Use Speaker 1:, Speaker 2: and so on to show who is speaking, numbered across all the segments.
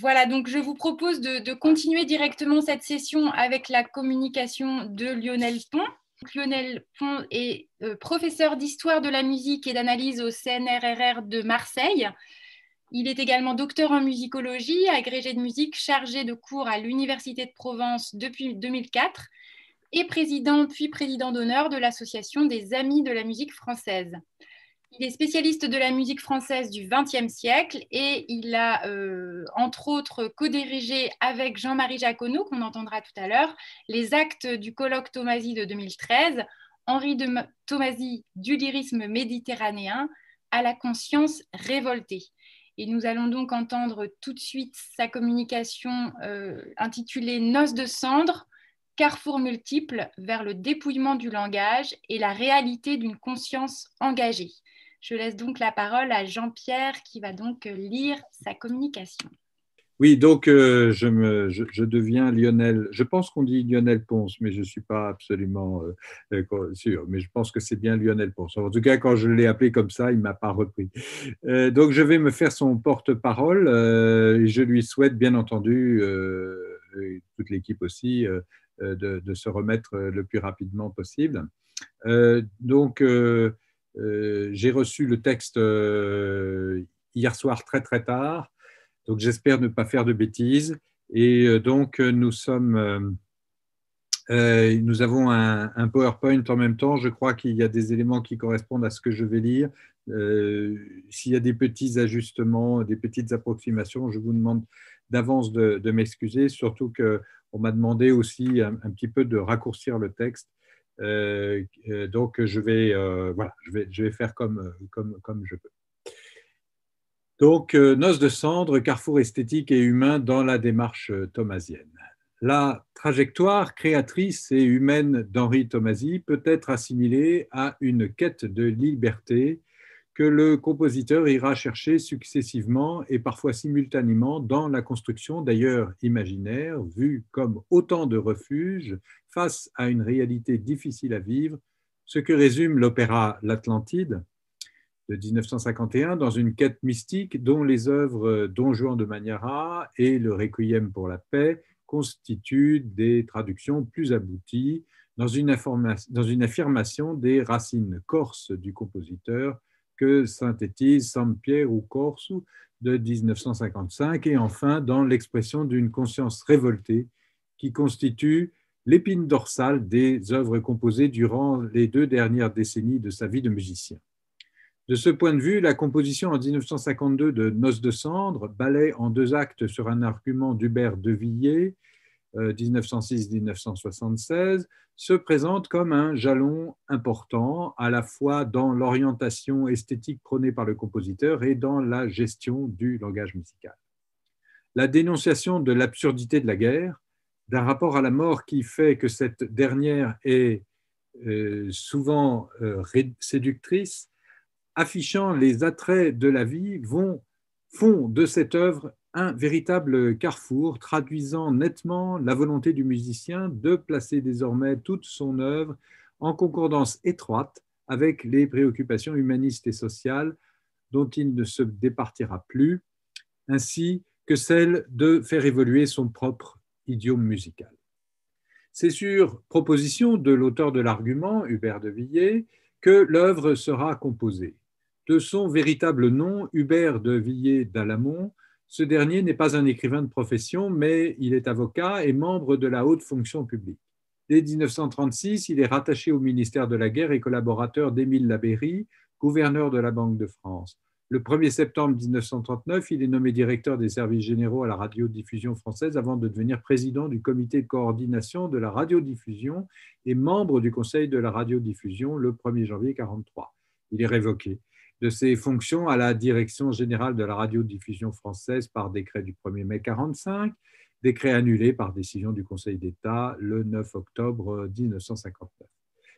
Speaker 1: Voilà, donc je vous propose de, continuer directement cette session avec la communication de Lionel Pont. Lionel Pont est euh, professeur d'histoire de la musique et d'analyse au CNRR de Marseille. Il est également docteur en musicologie, agrégé de musique, chargé de cours à l'Université de Provence depuis 2004 et président puis président d'honneur de l'Association des Amis de la musique française. Il est spécialiste de la musique française du XXe siècle et il a, euh, entre autres, co avec Jean-Marie Jacono, qu'on entendra tout à l'heure, les actes du colloque Tomasi de 2013, Henri de Tomasi du lyrisme méditerranéen à la conscience révoltée. Et nous allons donc entendre tout de suite sa communication euh, intitulée Noces de cendre, carrefour multiple vers le dépouillement du langage et la réalité d'une conscience engagée. Je laisse donc la parole à Jean-Pierre qui va donc euh, lire sa communication.
Speaker 2: Oui, donc euh, je, me, je, deviens Lionel. Je pense qu'on dit Lionel Ponce, mais je ne suis pas absolument euh, sûr. Mais je pense que c'est bien Lionel Ponce. En tout cas, quand je l'ai appelé comme ça, il ne m'a pas repris. donc je vais me faire son porte-parole je lui souhaite, bien entendu, et toute l'équipe aussi, de, de, se remettre le plus rapidement possible. donc. Euh, j'ai reçu le texte euh, hier soir très très tard, donc j'espère ne pas faire de bêtises. Et euh, donc nous sommes, nous avons un, PowerPoint en même temps. Je crois qu'il y a des éléments qui correspondent à ce que je vais lire. S'il y a des petits ajustements, des petites approximations, je vous demande d'avance de, m'excuser, surtout qu'on m'a demandé aussi un, petit peu de raccourcir le texte. Euh, euh, donc, euh, je vais, je vais, faire comme, je peux. Donc, Noces de cendre, carrefour esthétique et humain dans la démarche thomasienne. La trajectoire créatrice et humaine d'Henri Thomasi peut être assimilée à une quête de liberté que le compositeur ira chercher successivement et parfois simultanément dans la construction, d'ailleurs imaginaire, vue comme autant de refuges face à une réalité difficile à vivre, ce que résume l'opéra L'Atlantide de 1951 dans une quête mystique dont les œuvres Don Juan de Magnara et Le Requiem pour la paix constituent des traductions plus abouties dans une, dans une affirmation des racines corses du compositeur que synthétise Saint-Pierre ou Corso de 1955, et enfin dans l'expression d'une conscience révoltée qui constitue l'épine dorsale des œuvres composées durant les deux dernières décennies de sa vie de musicien. De ce point de vue, la composition en 1952 de Noces de cendre, ballet en deux actes sur un argument d'Hubert de Villiers, 1906-1976 euh, se présente comme un jalon important à la fois dans l'orientation esthétique prônée par le compositeur et dans la gestion du langage musical. La dénonciation de l'absurdité de la guerre, d'un rapport à la mort qui fait que cette dernière est euh, souvent euh, séductrice, affichant les attraits de la vie, vont, font de cette œuvre un véritable carrefour traduisant nettement la volonté du musicien de placer désormais toute son œuvre en concordance étroite avec les préoccupations humanistes et sociales dont il ne se départira plus, ainsi que celle de faire évoluer son propre idiome musical. C'est sur proposition de l'auteur de l'argument, Hubert de Villiers, que l'œuvre sera composée. De son véritable nom, Hubert de Villiers d'Alamont, ce dernier n'est pas un écrivain de profession, mais il est avocat et membre de la haute fonction publique. Dès 1936, il est rattaché au ministère de la Guerre et collaborateur d'Émile Labéry, gouverneur de la Banque de France. Le 1er septembre 1939, il est nommé directeur des services généraux à la radiodiffusion française avant de devenir président du comité de coordination de la radiodiffusion et membre du conseil de la radiodiffusion le 1er janvier 1943. Il est révoqué de ses fonctions à la Direction générale de la radiodiffusion française par décret du 1er mai 1945, décret annulé par décision du Conseil d'État le 9 octobre 1959.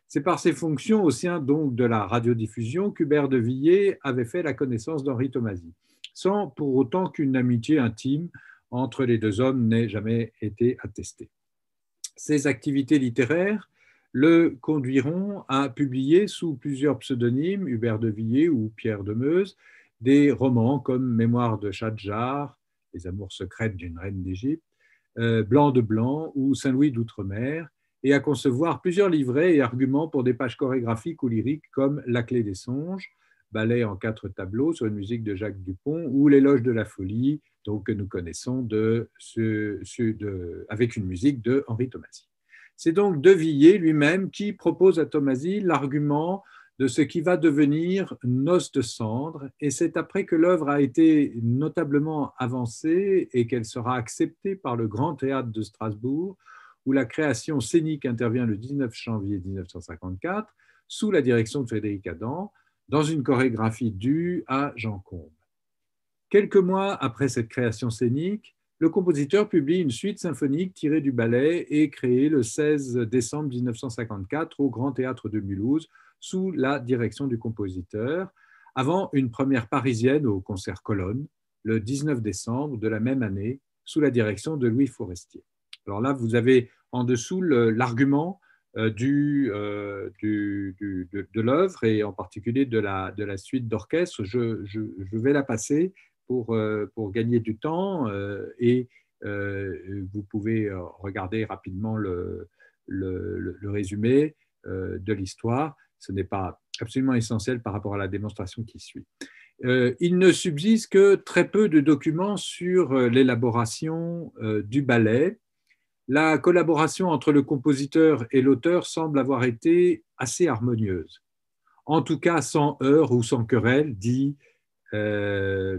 Speaker 2: C'est par ses fonctions au sein donc de la radiodiffusion qu'Hubert de Villiers avait fait la connaissance d'Henri Tomasi, sans pour autant qu'une amitié intime entre les deux hommes n'ait jamais été attestée. Ses activités littéraires le conduiront à publier sous plusieurs pseudonymes, Hubert de Villiers ou Pierre de Meuse, des romans comme Mémoire de Chadjar, Les amours secrètes d'une reine d'Égypte, euh, Blanc de Blanc ou Saint-Louis d'Outre-mer, et à concevoir plusieurs livrets et arguments pour des pages chorégraphiques ou lyriques comme La clé des songes, ballet en quatre tableaux sur une musique de Jacques Dupont ou L'éloge de la folie, donc que nous connaissons de, avec une musique de Henri c'est donc De lui-même qui propose à Tomasi l'argument de ce qui va devenir Noce de cendre, et c'est après que l'œuvre a été notablement avancée et qu'elle sera acceptée par le Grand Théâtre de Strasbourg, où la création scénique intervient le 19 janvier 1954, sous la direction de Frédéric Adam, dans une chorégraphie due à Jean Combe. Quelques mois après cette création scénique, le compositeur publie une suite symphonique tirée du ballet et créée le 16 décembre 1954 au Grand Théâtre de Mulhouse sous la direction du compositeur, avant une première parisienne au concert Colonne le 19 décembre de la même année sous la direction de Louis Forestier. Alors là, vous avez en dessous l'argument euh, euh, de, l'œuvre et en particulier de la, suite d'orchestre. je, vais la passer euh, pour, gagner du temps euh, et euh, vous pouvez regarder rapidement le, le résumé de l'histoire. Ce n'est pas absolument essentiel par rapport à la démonstration qui suit. il ne subsiste que très peu de documents sur l'élaboration du ballet. La collaboration entre le compositeur et l'auteur semble avoir été assez harmonieuse. En tout cas, sans heurts ou sans querelles, dit euh,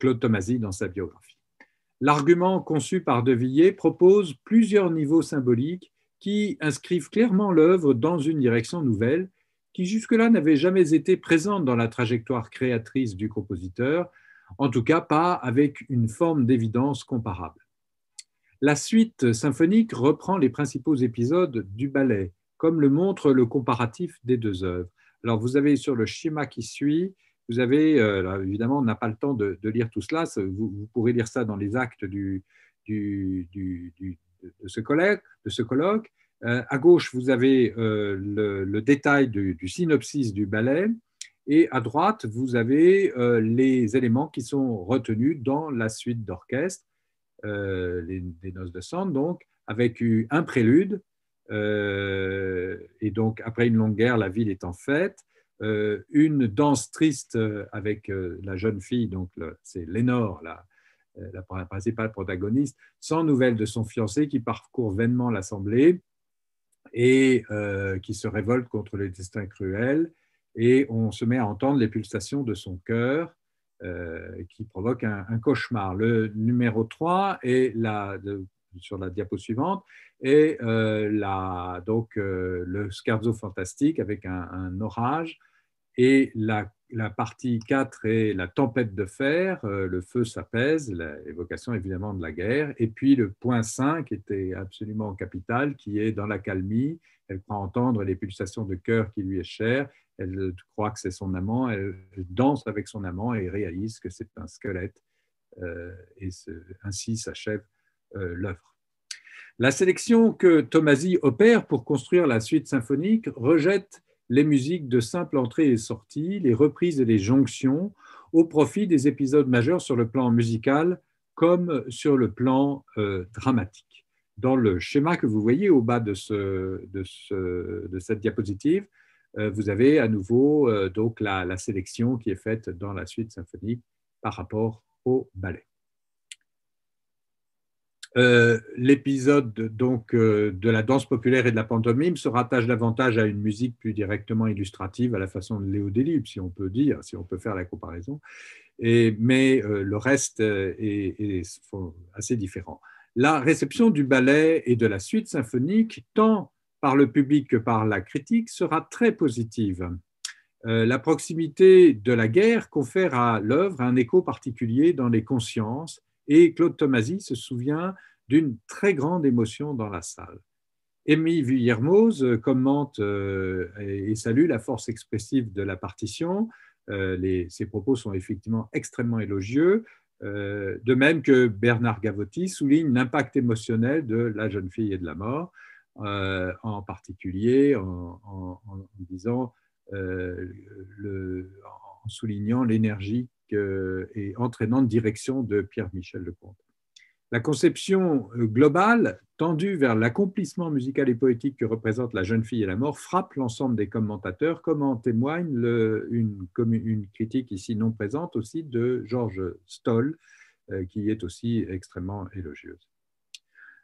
Speaker 2: Claude Tomasi dans sa biographie. L'argument conçu par De Villiers propose plusieurs niveaux symboliques qui inscrivent clairement l'œuvre dans une direction nouvelle qui jusque-là n'avait jamais été présente dans la trajectoire créatrice du compositeur, en tout cas pas avec une forme d'évidence comparable. La suite symphonique reprend les principaux épisodes du ballet, comme le montre le comparatif des deux œuvres. Alors vous avez sur le schéma qui suit vous avez, euh, évidemment, on n'a pas le temps de, lire tout cela, vous, pourrez lire ça dans les actes du, de, ce collègue, de ce colloque. Euh, à gauche, vous avez euh, le, détail du, synopsis du ballet, et à droite, vous avez les éléments qui sont retenus dans la suite d'orchestre, les, les, noces de sang, donc, avec un prélude, et donc après une longue guerre, la ville est en fête, euh, une danse triste euh, avec euh, la jeune fille, donc c'est Lénore, la, principale protagoniste, sans nouvelles de son fiancé qui parcourt vainement l'assemblée et qui se révolte contre le destin cruel. Et on se met à entendre les pulsations de son cœur qui provoquent un, cauchemar. Le numéro 3 est la, sur la diapo suivante, et euh, donc euh, le scarzo fantastique avec un, orage, et la, partie 4 est la tempête de fer, euh, le feu s'apaise, l'évocation évidemment de la guerre, et puis le point 5 était absolument capital, qui est dans la calmie, elle croit entendre les pulsations de cœur qui lui est chère, elle croit que c'est son amant, elle danse avec son amant et réalise que c'est un squelette, et ainsi s'achève euh, l'œuvre. La sélection que Tomasi opère pour construire la suite symphonique rejette les musiques de simple entrée et sortie, les reprises et les jonctions, au profit des épisodes majeurs sur le plan musical comme sur le plan euh, dramatique. Dans le schéma que vous voyez au bas de, ce, cette diapositive, euh, vous avez à nouveau donc la sélection qui est faite dans la suite symphonique par rapport au ballet. Euh, l'épisode donc euh, de la danse populaire et de la pantomime se rattache davantage à une musique plus directement illustrative, à la façon de Léo Delibes, si on peut dire, si on peut faire la comparaison. mais euh, le reste est, assez différent. La réception du ballet et de la suite symphonique, tant par le public que par la critique, sera très positive. la proximité de la guerre confère à l'œuvre un écho particulier dans les consciences et Claude Tomasi se souvient d'une très grande émotion dans la salle. Émile Villermoz euh, commente euh, et salue la force expressive de la partition. Euh, ses propos sont effectivement extrêmement élogieux, de même que Bernard Gavotti souligne l'impact émotionnel de la jeune fille et de la mort, en particulier disant, en soulignant l'énergie et entraînante direction de Pierre-Michel Lecomte. La conception euh, globale, tendue vers l'accomplissement musical et poétique que représente la jeune fille et la mort, frappe l'ensemble des commentateurs, comme en témoigne une, critique ici non présente aussi de Georges Stoll, euh, qui est aussi extrêmement élogieuse.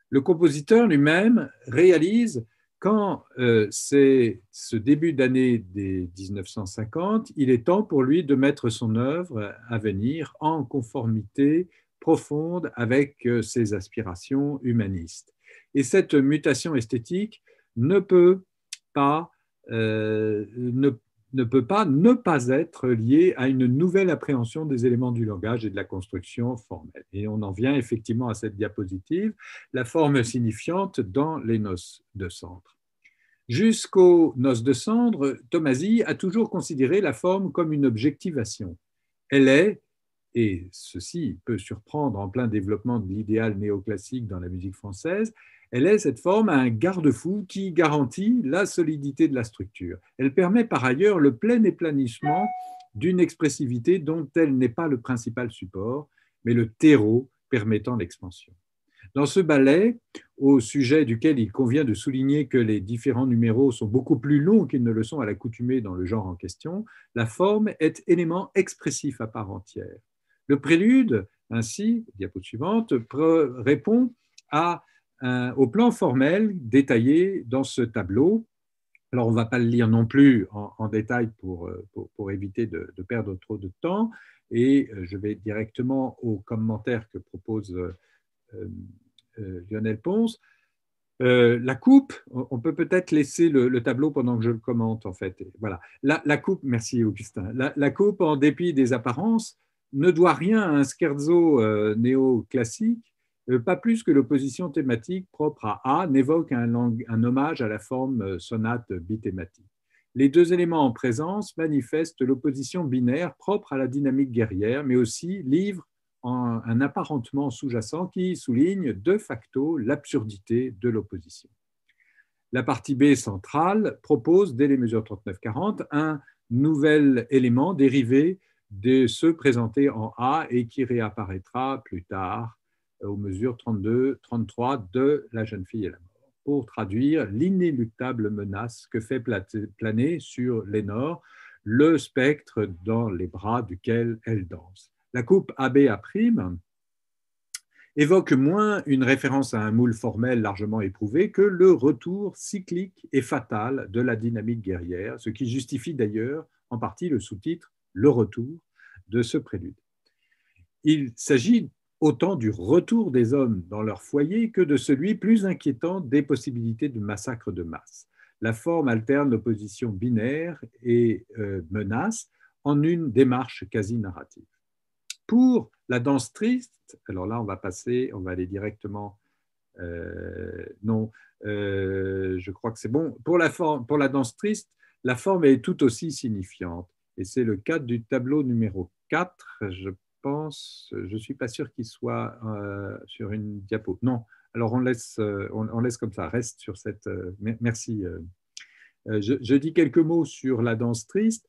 Speaker 2: Le compositeur lui-même réalise quand euh, c'est ce début d'année des 1950, il est temps pour lui de mettre son œuvre à venir en conformité profonde avec euh, ses aspirations humanistes. Et cette mutation esthétique ne pas, euh, ne, ne, peut pas ne pas être liée à une nouvelle appréhension des éléments du langage et de la construction formelle. Et on en vient effectivement à cette diapositive, la forme signifiante dans les noces de centre. Jusqu'aux noces de cendre, Tomasi a toujours considéré la forme comme une objectivation. Elle est, et ceci peut surprendre en plein développement de l'idéal néoclassique dans la musique française, elle est cette forme un garde-fou qui garantit la solidité de la structure. Elle permet par ailleurs le plein éplanissement d'une expressivité dont elle n'est pas le principal support, mais le terreau permettant l'expansion. Dans ce ballet, au sujet duquel il convient de souligner que les différents numéros sont beaucoup plus longs qu'ils ne le sont à l'accoutumée dans le genre en question, la forme est élément expressif à part entière. Le prélude, ainsi, diapo suivante, répond à au plan formel détaillé dans ce tableau. Alors, on ne va pas le lire non plus en, détail pour, pour, éviter de, de, perdre trop de temps, et euh, je vais directement aux commentaires que propose euh, euh, Lionel Ponce. Euh, la coupe, on peut peut-être laisser le, tableau pendant que je le commente en fait. Voilà. La, coupe, merci Augustin. La, coupe, en dépit des apparences, ne doit rien à un scherzo néoclassique, pas plus que l'opposition thématique propre à A n'évoque un, hommage à la forme sonate bithématique. Les deux éléments en présence manifestent l'opposition binaire propre à la dynamique guerrière, mais aussi livre un, apparentement sous-jacent qui souligne de facto l'absurdité de l'opposition. La partie B centrale propose, dès les mesures 39-40, un nouvel élément dérivé de ceux présentés en A et qui réapparaîtra plus tard euh, aux mesures 32-33 de la jeune fille et la mort, pour traduire l'inéluctable menace que fait planer sur Lénore le spectre dans les bras duquel elle danse la coupe prime évoque moins une référence à un moule formel largement éprouvé que le retour cyclique et fatal de la dynamique guerrière, ce qui justifie d'ailleurs en partie le sous-titre Le retour de ce prélude. Il s'agit autant du retour des hommes dans leur foyer que de celui plus inquiétant des possibilités de massacre de masse. La forme alterne l'opposition binaire et euh, menace en une démarche quasi narrative. Pour la danse triste, alors là, on va passer, on va aller directement. Euh, non, euh, je crois que c'est bon. Pour la, danse triste, la forme est tout aussi signifiante. Et c'est le cas du tableau numéro 4. Je pense, je ne suis pas sûr qu'il soit euh, sur une diapo. Non, alors on laisse, comme ça, reste sur cette. merci. je, dis quelques mots sur la danse triste.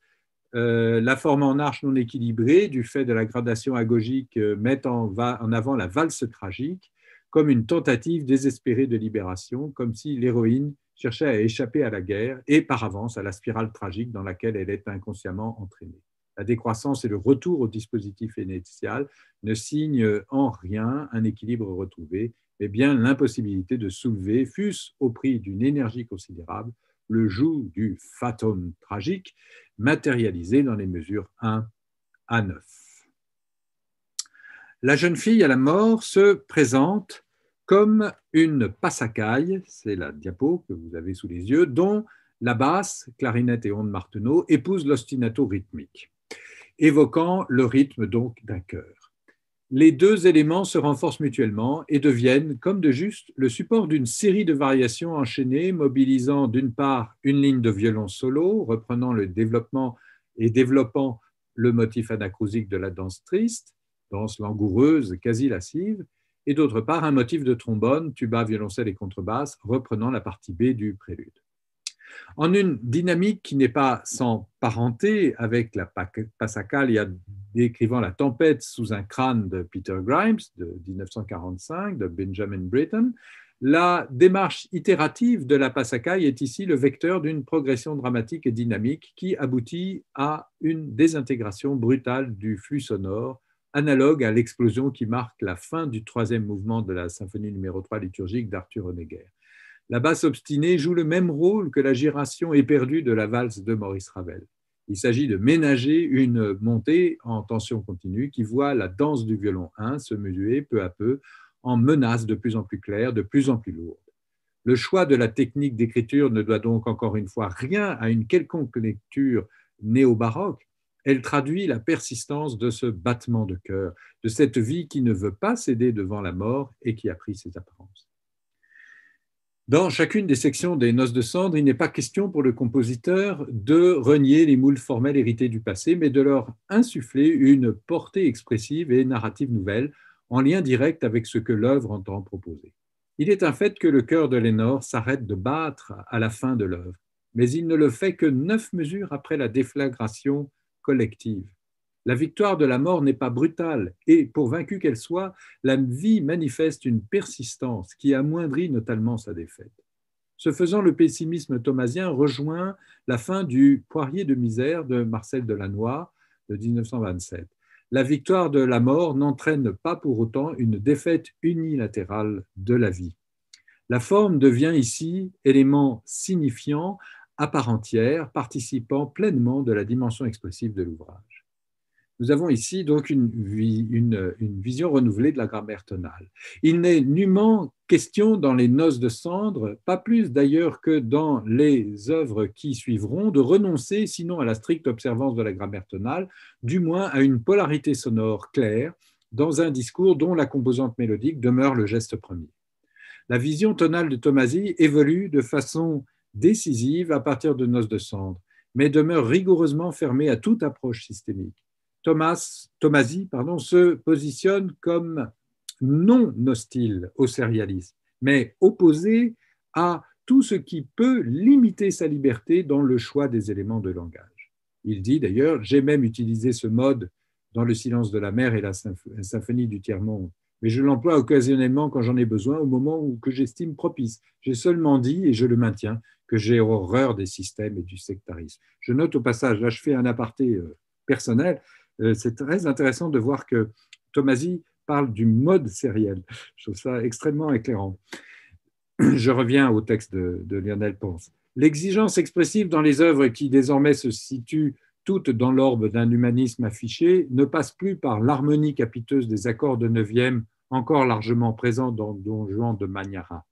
Speaker 2: Euh, la forme en arche non équilibrée, du fait de la gradation agogique, euh, met en, avant la valse tragique comme une tentative désespérée de libération, comme si l'héroïne cherchait à échapper à la guerre et par avance à la spirale tragique dans laquelle elle est inconsciemment entraînée. La décroissance et le retour au dispositif initial ne signent en rien un équilibre retrouvé, mais bien l'impossibilité de soulever, fût-ce au prix d'une énergie considérable, le joug du fatum tragique, matérialisé dans les mesures 1 à 9. La jeune fille à la mort se présente comme une passacaille, c'est la diapo que vous avez sous les yeux, dont la basse, clarinette et onde Marteneau épouse l'ostinato rythmique, évoquant le rythme donc d'un cœur les deux éléments se renforcent mutuellement et deviennent, comme de juste, le support d'une série de variations enchaînées, mobilisant d'une part une ligne de violon solo, reprenant le développement et développant le motif anacrousique de la danse triste, danse langoureuse, quasi lascive, et d'autre part un motif de trombone, tuba, violoncelle et contrebasse, reprenant la partie B du prélude en une dynamique qui n'est pas sans parenté avec la Passacaglia décrivant la tempête sous un crâne de Peter Grimes de 1945 de Benjamin Britten, la démarche itérative de la Passacaglia est ici le vecteur d'une progression dramatique et dynamique qui aboutit à une désintégration brutale du flux sonore analogue à l'explosion qui marque la fin du troisième mouvement de la symphonie numéro 3 liturgique d'Arthur Honegger la basse obstinée joue le même rôle que la giration éperdue de la valse de Maurice Ravel. Il s'agit de ménager une montée en tension continue qui voit la danse du violon 1 se muer peu à peu en menaces de plus en plus claires, de plus en plus lourdes. Le choix de la technique d'écriture ne doit donc encore une fois rien à une quelconque lecture néo-baroque. Elle traduit la persistance de ce battement de cœur, de cette vie qui ne veut pas céder devant la mort et qui a pris ses apparences. Dans chacune des sections des Noces de cendre, il n'est pas question pour le compositeur de renier les moules formels hérités du passé, mais de leur insuffler une portée expressive et narrative nouvelle, en lien direct avec ce que l'œuvre entend proposer. Il est un fait que le cœur de Lénore s'arrête de battre à la fin de l'œuvre, mais il ne le fait que neuf mesures après la déflagration collective. La victoire de la mort n'est pas brutale, et pour vaincue qu'elle soit, la vie manifeste une persistance qui amoindrit notamment sa défaite. Ce faisant, le pessimisme thomasien rejoint la fin du Poirier de misère de Marcel Delannoy de 1927. La victoire de la mort n'entraîne pas pour autant une défaite unilatérale de la vie. La forme devient ici élément signifiant à part entière, participant pleinement de la dimension expressive de l'ouvrage. Nous avons ici donc une, vision renouvelée de la grammaire tonale. Il n'est nullement question dans les noces de cendre, pas plus d'ailleurs que dans les œuvres qui suivront, de renoncer sinon à la stricte observance de la grammaire tonale, du moins à une polarité sonore claire dans un discours dont la composante mélodique demeure le geste premier. La vision tonale de Tomasi évolue de façon décisive à partir de noces de cendre, mais demeure rigoureusement fermée à toute approche systémique. Thomas, Tomasi pardon, se positionne comme non hostile au sérialisme, mais opposé à tout ce qui peut limiter sa liberté dans le choix des éléments de langage. Il dit d'ailleurs, j'ai même utilisé ce mode dans Le silence de la mer et la symphonie du tiers-monde, mais je l'emploie occasionnellement quand j'en ai besoin, au moment où que j'estime propice. J'ai seulement dit, et je le maintiens, que j'ai horreur des systèmes et du sectarisme. Je note au passage, là je fais un aparté euh, personnel, euh, c'est très intéressant de voir que Tomasi parle du mode sériel. Je trouve ça extrêmement éclairant. Je reviens au texte de, Lionel Ponce. L'exigence expressive dans les œuvres qui désormais se situent toutes dans l'orbe d'un humanisme affiché ne passe plus par l'harmonie capiteuse des accords de neuvième, encore largement présents dans Don Juan de Magnara.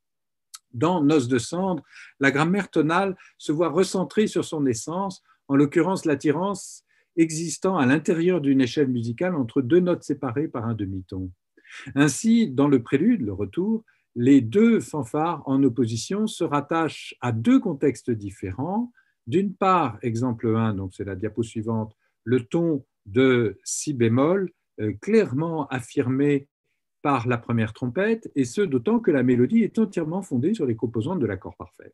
Speaker 2: Dans Nos de cendre, la grammaire tonale se voit recentrée sur son essence, en l'occurrence l'attirance existant à l'intérieur d'une échelle musicale entre deux notes séparées par un demi-ton. Ainsi, dans le prélude, le retour, les deux fanfares en opposition se rattachent à deux contextes différents. D'une part, exemple 1, donc c'est la diapo suivante, le ton de si bémol euh, clairement affirmé par la première trompette, et ce d'autant que la mélodie est entièrement fondée sur les composantes de l'accord parfait.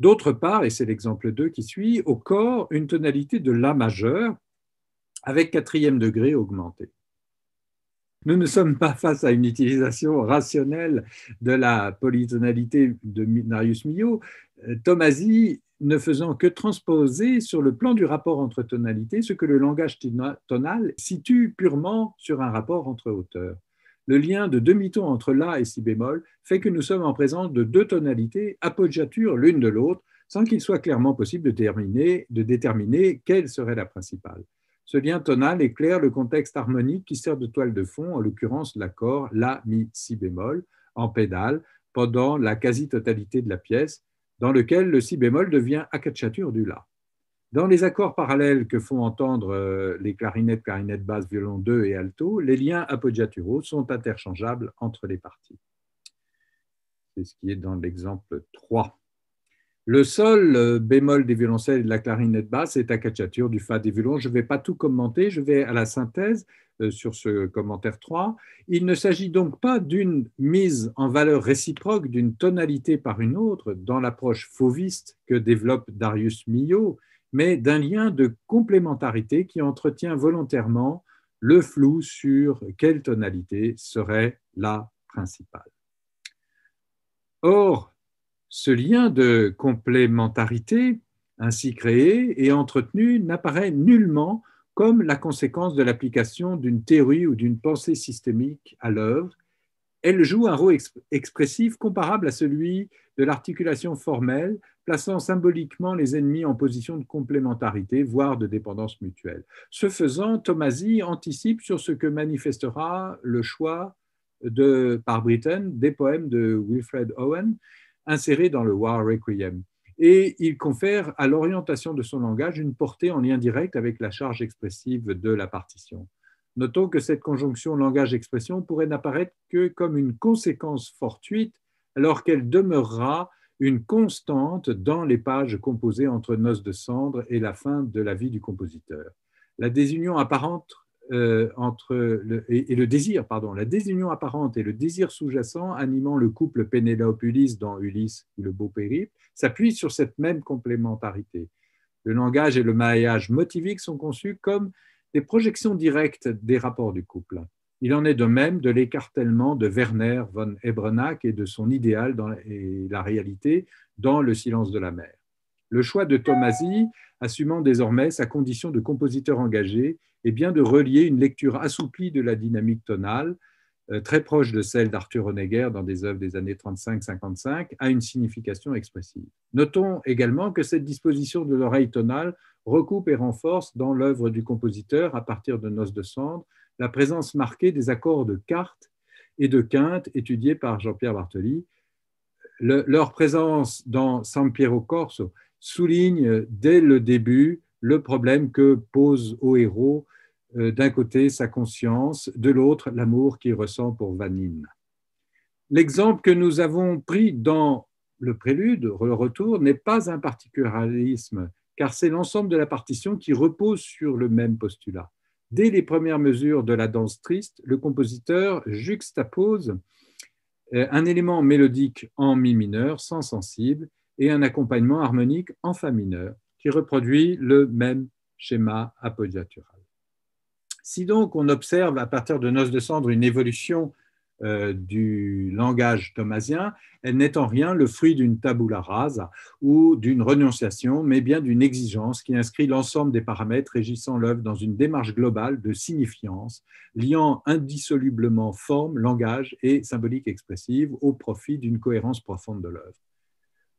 Speaker 2: D'autre part, et c'est l'exemple 2 qui suit, au corps, une tonalité de La majeur avec quatrième degré augmenté. Nous ne sommes pas face à une utilisation rationnelle de la polytonalité de Marius Milhaud. Euh, Tomasi ne faisant que transposer sur le plan du rapport entre tonalités ce que le langage tonal situe purement sur un rapport entre auteurs le lien de demi-ton entre La et Si bémol fait que nous sommes en présence de deux tonalités appoggiatures l'une de l'autre, sans qu'il soit clairement possible de déterminer, de déterminer quelle serait la principale. Ce lien tonal éclaire le contexte harmonique qui sert de toile de fond, en l'occurrence l'accord La, Mi, Si bémol, en pédale, pendant la quasi-totalité de la pièce, dans lequel le Si bémol devient accachature du La. Dans les accords parallèles que font entendre euh, les clarinettes, clarinettes basse, violon 2 et alto, les liens appoggiaturaux sont interchangeables entre les parties. C'est ce qui est dans l'exemple 3. Le sol euh, bémol des violoncelles et de la clarinette basse est à cacciature du fa des violons. Je ne vais pas tout commenter, je vais à la synthèse euh, sur ce commentaire 3. Il ne s'agit donc pas d'une mise en valeur réciproque d'une tonalité par une autre dans l'approche fauviste que développe Darius Milhaud, mais d'un lien de complémentarité qui entretient volontairement le flou sur quelle tonalité serait la principale. Or, ce lien de complémentarité ainsi créé et entretenu n'apparaît nullement comme la conséquence de l'application d'une théorie ou d'une pensée systémique à l'œuvre, elle joue un rôle expressif comparable à celui de l'articulation formelle, plaçant symboliquement les ennemis en position de complémentarité, voire de dépendance mutuelle. Ce faisant, Tomasi anticipe sur ce que manifestera le choix de, par Britain des poèmes de Wilfred Owen insérés dans le War Requiem. Et il confère à l'orientation de son langage une portée en lien direct avec la charge expressive de la partition. Notons que cette conjonction langage-expression pourrait n'apparaître que comme une conséquence fortuite, alors qu'elle demeurera une constante dans les pages composées entre Noces de cendre et la fin de la vie du compositeur. La désunion apparente euh, entre et, le désir, pardon, la désunion apparente et le désir sous-jacent animant le couple Pénélope-Ulysse dans Ulysse ou le beau périple s'appuient sur cette même complémentarité. Le langage et le maillage motivique sont conçus comme des projections directes des rapports du couple. Il en est de même de l'écartèlement de Werner von Ebrenach et de son idéal et la réalité dans Le silence de la mer. Le choix de Tomasi, assumant désormais sa condition de compositeur engagé, est bien de relier une lecture assouplie de la dynamique tonale euh, très proche de celle d'Arthur Honegger dans des œuvres des années 35-55, a une signification expressive. Notons également que cette disposition de l'oreille tonale recoupe et renforce dans l'œuvre du compositeur, à partir de Noces de cendre, la présence marquée des accords de quarte et de quinte étudiés par Jean-Pierre Bartoli. leur présence dans San Piero Corso souligne dès le début le problème que pose au héros euh, d'un côté sa conscience, de l'autre l'amour qu'il ressent pour Vanine. L'exemple que nous avons pris dans le prélude, le retour, n'est pas un particularisme, car c'est l'ensemble de la partition qui repose sur le même postulat. Dès les premières mesures de la danse triste, le compositeur juxtapose euh, un élément mélodique en mi mineur, sans sensible, et un accompagnement harmonique en fa mineur, qui reproduit le même schéma appoggiatural. Si donc on observe à partir de Noces de cendre une évolution euh, du langage thomasien, elle n'est en rien le fruit d'une tabula rasa ou d'une renonciation, mais bien d'une exigence qui inscrit l'ensemble des paramètres régissant l'œuvre dans une démarche globale de signifiance, liant indissolublement forme, langage et symbolique expressive au profit d'une cohérence profonde de l'œuvre.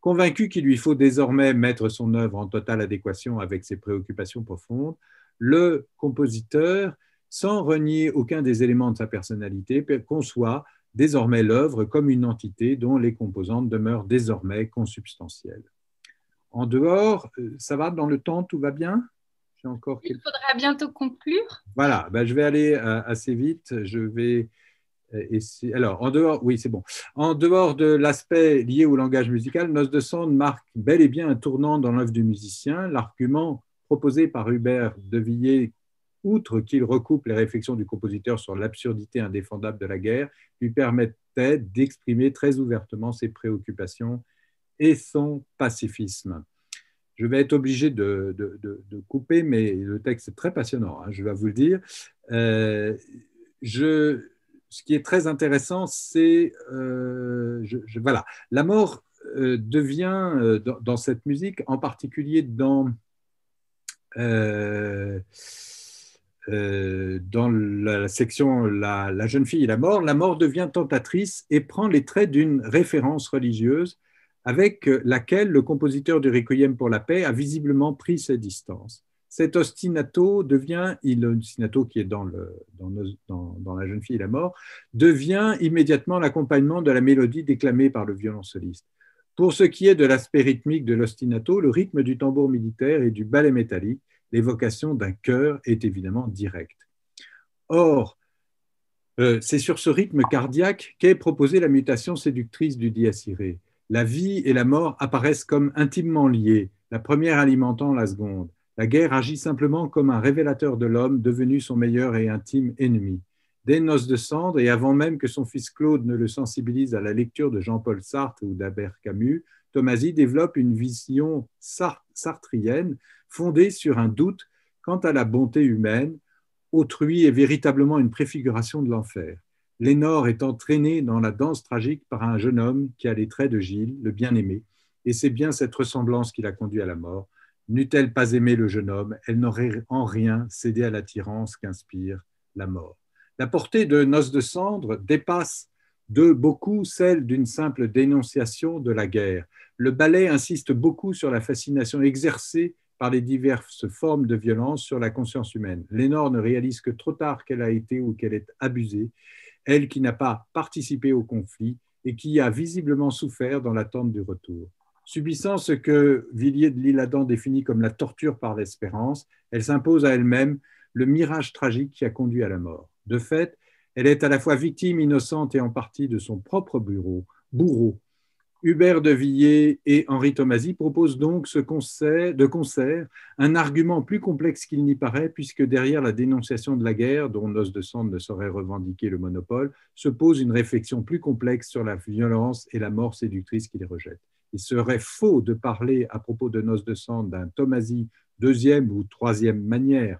Speaker 2: Convaincu qu'il lui faut désormais mettre son œuvre en totale adéquation avec ses préoccupations profondes, le compositeur, sans renier aucun des éléments de sa personnalité, conçoit désormais l'œuvre comme une entité dont les composantes demeurent désormais consubstantielles. En dehors, euh, ça va dans le temps, tout va bien encore Il
Speaker 1: faudra bientôt conclure.
Speaker 2: Voilà, ben, je vais aller euh, assez vite. Je vais euh, essayer... Alors, en dehors, oui, c'est bon. En dehors de l'aspect lié au langage musical, Noce de Sand marque bel et bien un tournant dans l'œuvre du musicien. L'argument proposé par Hubert de outre qu'il recoupe les réflexions du compositeur sur l'absurdité indéfendable de la guerre, lui permettait d'exprimer très ouvertement ses préoccupations et son pacifisme. Je vais être obligé de, couper, mais le texte est très passionnant, hein, je vais vous le dire. Euh, ce qui est très intéressant, c'est euh, voilà, la mort euh, devient dans, cette musique, en particulier dans euh, euh, dans la section la, jeune fille et la mort, la mort devient tentatrice et prend les traits d'une référence religieuse avec laquelle le compositeur du Requiem pour la paix a visiblement pris ses distances. Cet ostinato devient, il, qui est dans, dans, la jeune fille et la mort, devient immédiatement l'accompagnement de la mélodie déclamée par le violon soliste. Pour ce qui est de l'aspect rythmique de l'ostinato, le rythme du tambour militaire et du ballet métallique, l'évocation d'un cœur est évidemment directe. Or, euh, c'est sur ce rythme cardiaque qu'est proposée la mutation séductrice du diaciré. La vie et la mort apparaissent comme intimement liées, la première alimentant la seconde. La guerre agit simplement comme un révélateur de l'homme devenu son meilleur et intime ennemi des Noces de cendre, et avant même que son fils Claude ne le sensibilise à la lecture de Jean-Paul Sartre ou d'Albert Camus, Tomasi développe une vision sartrienne fondée sur un doute quant à la bonté humaine. Autrui est véritablement une préfiguration de l'enfer. Lénore est entraînée dans la danse tragique par un jeune homme qui a les traits de Gilles, le bien-aimé, et c'est bien cette ressemblance qui l'a conduit à la mort. N'eût-elle pas aimé le jeune homme, elle n'aurait en rien cédé à l'attirance qu'inspire la mort. La portée de Noces de cendre dépasse de beaucoup celle d'une simple dénonciation de la guerre. Le ballet insiste beaucoup sur la fascination exercée par les diverses formes de violence sur la conscience humaine. Lénore ne réalise que trop tard qu'elle a été ou qu'elle est abusée, elle qui n'a pas participé au conflit et qui a visiblement souffert dans l'attente du retour. Subissant ce que Villiers de l'Isle-Adam définit comme la torture par l'espérance, elle s'impose à elle-même le mirage tragique qui a conduit à la mort. De fait, elle est à la fois victime innocente et en partie de son propre bureau, bourreau. Hubert de Villiers et Henri Tomasi proposent donc ce concert, de concert un argument plus complexe qu'il n'y paraît, puisque derrière la dénonciation de la guerre, dont Noce de Sand ne saurait revendiquer le monopole, se pose une réflexion plus complexe sur la violence et la mort séductrice qu'il rejette. Il serait faux de parler à propos de Nos de Sand d'un Tomasi deuxième ou troisième manière,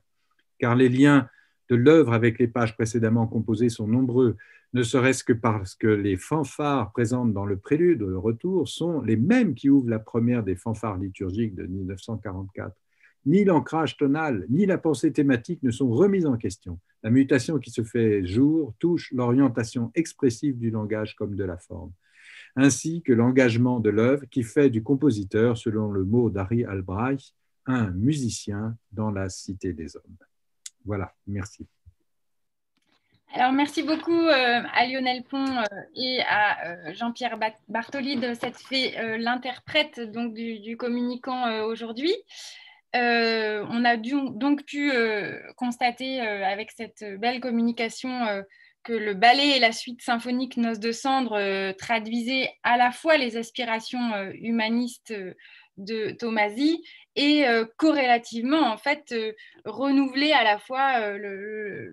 Speaker 2: car les liens de l'œuvre avec les pages précédemment composées sont nombreux, ne serait-ce que parce que les fanfares présentes dans le prélude, le retour, sont les mêmes qui ouvrent la première des fanfares liturgiques de 1944. Ni l'ancrage tonal, ni la pensée thématique ne sont remises en question. La mutation qui se fait jour touche l'orientation expressive du langage comme de la forme, ainsi que l'engagement de l'œuvre qui fait du compositeur, selon le mot d'Harry Albright, un musicien dans la cité des hommes. Voilà,
Speaker 1: merci. Alors, merci beaucoup euh, à Lionel Pont euh, et à euh, Jean-Pierre Bartoli de cette fait l'interprète donc du, communicant aujourd'hui. on a donc pu constater avec cette belle communication que le ballet et la suite symphonique Noce de cendre traduisaient à la fois les aspirations humanistes de Tomasi et euh, corrélativement, en fait, euh, renouveler à la fois euh,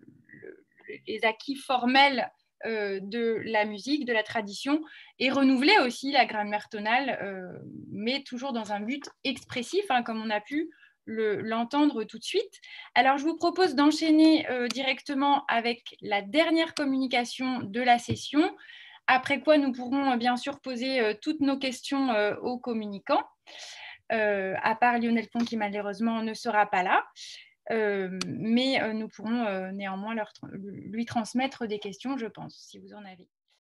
Speaker 1: les acquis formels de la musique, de la tradition, et renouveler aussi la grammaire tonale, mais toujours dans un but expressif, hein, comme on a pu l'entendre tout de suite. Alors, je vous propose d'enchaîner directement avec la dernière communication de la session, après quoi nous pourrons bien sûr poser toutes nos questions aux communicants. Euh, à part Lionel Pont qui malheureusement ne sera pas là. Euh, mais euh, nous pourrons néanmoins lui transmettre des questions, je pense, si vous en avez.